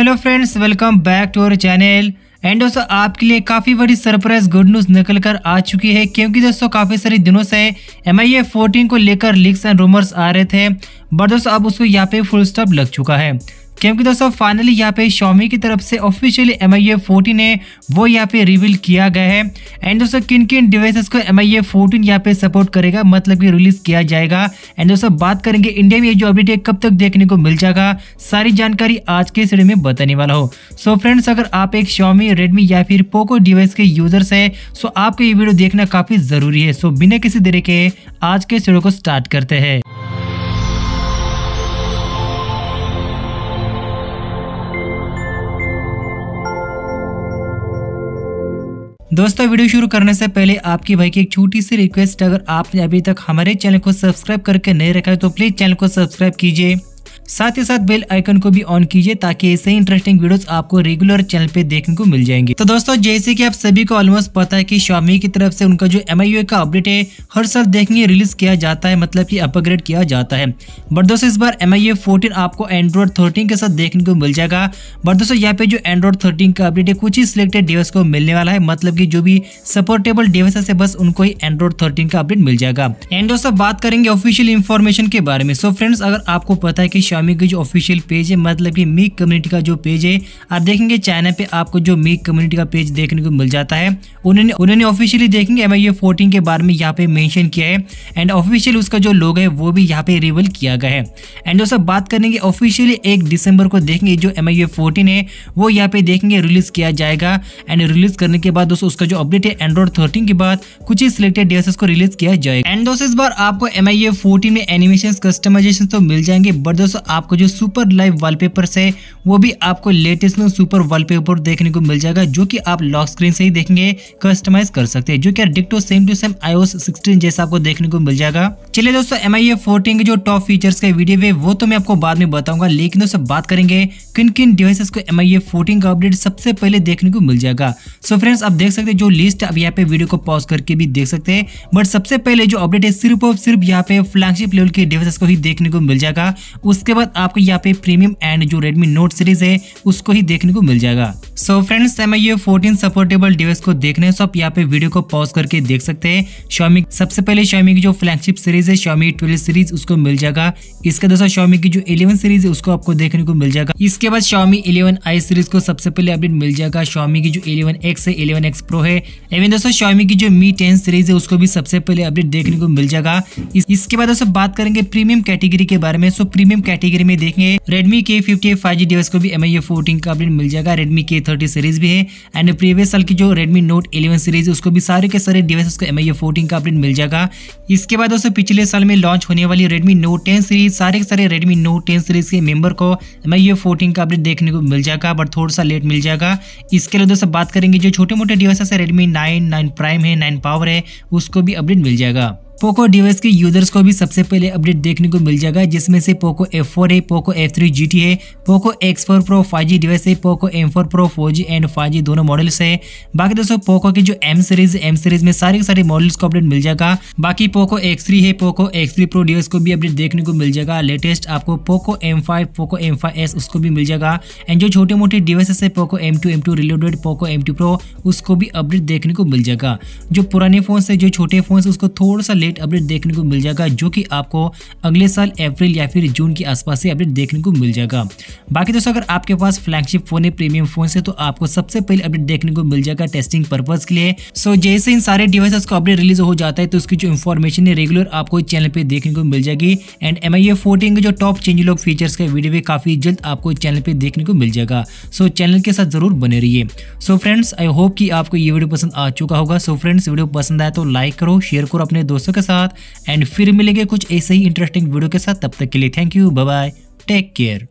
hello friends welcome back to our channel and दोस्तों आपके लिए काफ़ी बड़ी सरप्राइज गुड न्यूज़ निकल कर आ चुकी है क्योंकि दोस्तों काफ़ी सारे दिनों से एम आई ए फोर्टीन को लेकर लीक्स एंड रूमर्स आ रहे थे बट दोस्तों अब उसको यहाँ पे फुल स्टॉप लग चुका है क्योंकि दोस्तों फाइनली यहाँ पे शॉमी की तरफ से ऑफिशियली एम आई ए है वो यहाँ पे रिवील किया गया है एंड दोस्तों किन किन डिवाइसेस को एम आई ए फोर्टीन यहाँ पे सपोर्ट करेगा मतलब कि रिलीज किया जाएगा एंड दोस्तों बात करेंगे इंडिया में ये जो अपडेट है कब तक देखने को मिल जाएगा सारी जानकारी आज के वीडियो में बताने वाला हो सो फ्रेंड्स अगर आप एक शॉमी रेडमी या फिर पोको डिवाइस के यूजर्स है सो आपको ये वीडियो देखना काफी जरूरी है सो बिना किसी देरी के आज के वीडियो को स्टार्ट करते हैं दोस्तों वीडियो शुरू करने से पहले आपकी भाई की एक छोटी सी रिक्वेस्ट अगर आपने अभी तक हमारे चैनल को सब्सक्राइब करके नहीं रखा है तो प्लीज चैनल को सब्सक्राइब कीजिए साथ ही साथ बेल आइकन को भी ऑन कीजिए ताकि ऐसे इंटरेस्टिंग वीडियोस आपको रेगुलर चैनल पे देखने को मिल जाएंगे तो दोस्तों जैसे कि आप सभी को ऑलमोस्ट पता है कि शॉमी की तरफ से उनका जो एम का अपडेट है हर साल देखने रिलीज किया जाता है मतलब कि अपग्रेड किया जाता है बट दोस्तों इस बार एम आई आपको एंड्रॉइड थर्टीन के साथ देखने को मिल जाएगा बट दोस्तों यहाँ पे जो एंड्रॉइड थर्टीन का अपडेट है कुछ ही सिलेक्टेड डिवाइस को मिलने वाला है मतलब की जो भी सपोर्टेबल डिवाइस है बस उनको ही एंड्रॉइड थर्टीन का अपडेट मिल जाएगा एंड दोस्तों बात करेंगे ऑफिशियल इन्फॉर्मेशन के बारे में सो फ्रेंड्स अगर आपको पता है की शामी की जो ऑफिशियल पेज है मतलब कि मीक कम्युनिटी का जो पेज है आप देखेंगे चाइना पे आपको जो मीक कम्युनिटी का पेज देखने को मिल जाता है उन्होंने उन्होंने ऑफिशियली देखेंगे एम आई के बारे में यहाँ पे मैंशन किया है एंड ऑफिशियल उसका जो लोग है वो भी यहाँ पे रिवल किया गया है एंड दोस्तों बात करेंगे ऑफिशियली एक दिसंबर को देखेंगे जो एम आई है वो यहाँ पे देखेंगे रिलीज किया जाएगा एंड रिलीज करने के बाद दोस्तों उसका जो अपडेट है एंड्रॉइड थर्टीन के बाद कुछ ही सिलेक्टेड डिवाइस को रिलीज किया जाएगा एंड दोस्तों इस बार आपको एम आई ए फोर्टीन में एनिमेशन कस्टमाइजेशन तो मिल जाएंगे बट दोस्तों आपको जो सुपर लाइव वॉलपेपर्स है वो भी आपको लेटेस्ट सुपर वॉलपेपर देखने को मिल जाएगा जो कि आप लॉक स्क्रीन से ही देखेंगे कस्टमाइज कर सकते हैं जो कि डिक्टो सेम टू सेम आईओएस 16 जैसा आपको देखने को मिल जाएगा चलिए दोस्तों एम आई के जो टॉप फीचर्स का वीडियो है वो तो मैं आपको बाद में बताऊंगा लेकिन दोस्तों बात करेंगे किन किन डिवाइसेस को एम आई का अपडेट सबसे पहले देखने को मिल जाएगा सो फ्रेंड्स आप देख सकते हैं जो लिस्ट आप यहाँ पे वीडियो को पॉज करके भी देख सकते हैं बट सबसे पहले जो अपडेट है सिर्फ और सिर्फ यहाँ पे फ्लैगशिप लेवल के डिवाइसेस को ही देखने को मिल जाएगा उसके उसके बाद आपको यहाँ पे प्रीमियम एंड जो रेडमी नोट सीरीज है उसको ही देखने को मिल जाएगा so friends M I fourteen supportable device को देखने सो आप यहाँ पे वीडियो को पॉज करके देख सकते हैं शॉमी सबसे पहले शॉमी की जो फ्लैगशिप सीरीज है शॉमी ट्वेल्व सीरीज उसको मिल जाएगा इसके दोस्तों शॉमी की जो इलेवन सीरीज है उसको आपको देखने को मिल जाएगा इसके बाद शॉमी इलेवन आई सीरीज को सबसे पहले अपडेट मिल जाएगा शॉमी की जो इलेवन एक्स है इलेवन एक्स प्रो है एवं दोस्तों शॉमी की जो मी टेन सीरीज है उसको भी सबसे पहले अपडेट देखने को मिल जाएगा इसके बाद दोस्तों बात करेंगे प्रीमियम कैटेगरी के बारे में सो प्रीमियम कैटेगरी में देखेंगे रेडमी के फिफ्टी फाइव जी डिवाइस को भी एम आई का अपडेट मिल जाएगा रेडमी के थर्टी सीरीज भी है एंड प्रीवियस साल की जो रेडमी नोट इलेवन सीरीज उसको भी सारे के सारे डिवाइस को एम आई फोर्टीन का अपडेट मिल जाएगा इसके बाद दोस्तों पिछले साल में लॉन्च होने वाली रेडमी नोट टेन सीरीज सारे के सारे रेडमी नोट टेन सीरीज के मेंबर को एम आई फोर्टीन का अपडेट देखने को मिल जाएगा बट थोड़ा सा लेट मिल जाएगा इसके अलावा दोस्तों बात करेंगे जो छोटे मोटे डिवाइसेस है रेडमी नाइन नाइन प्राइम है नाइन पावर है उसको भी अपडेट मिल जाएगा पोको डिवाइस के यूजर्स को भी सबसे पहले अपडेट देखने को मिल जाएगा जिसमें से पोको F4 है पोको F3 GT है Poco X4 Pro 5G device है Poco M4 Pro 4G and 5G दोनों मॉडल्स है बाकी दोस्तों पोको के जो M सीरीज M सीरीज में सारे के सारे मॉडल्स को अपडेट मिल जाएगा बाकी पोको X3 है पोको X3 Pro डिवाइस को भी अपडेट देखने को मिल जाएगा लेटेस्ट आपको पोको फाइव पोको एस उसको भी मिल जाएगा एंड जो छोटे मोटे डिवाइसेस है Poco M M two related Poco two pro उसको भी अपडेट देखने को मिल जाएगा जो पुराने फोन है जो छोटे फोन उसको थोड़ा सा लेट अपडेट देखने को मिल जाएगा जो कि आपको अगले साल अप्रैल या फिर जून के आसपास से अपडेट देखने को मिल जाएगा बाकी दोस्तों अगर आपके पास फ्लैगशिप फोन है प्रीमियम फोन से तो आपको सबसे पहले अपडेट देखने को मिल जाएगा टेस्टिंग पर्पज के लिए सो जैसे इन सारे डिवाइसेस को अपडेट रिलीज हो जाता है तो उसकी जो इन्फॉर्मेशन है रेगुलर आपको चैनल पर देखने को मिल जाएगी एंड एम आई के जो टॉप चेंज लॉग फीचर्स का वीडियो भी काफी जल्द आपको चैनल पर देखने को मिल जाएगा सो चैनल के साथ जरूर बने रहिए सो फ्रेंड्स आई होप कि आपको ये वीडियो पसंद आ चुका होगा सो फ्रेंड्स वीडियो पसंद आया तो लाइक करो शेयर करो अपने दोस्तों के के साथ एंड फिर मिलेंगे कुछ ऐसे ही इंटरेस्टिंग वीडियो के साथ तब तक के लिए thank you bye take care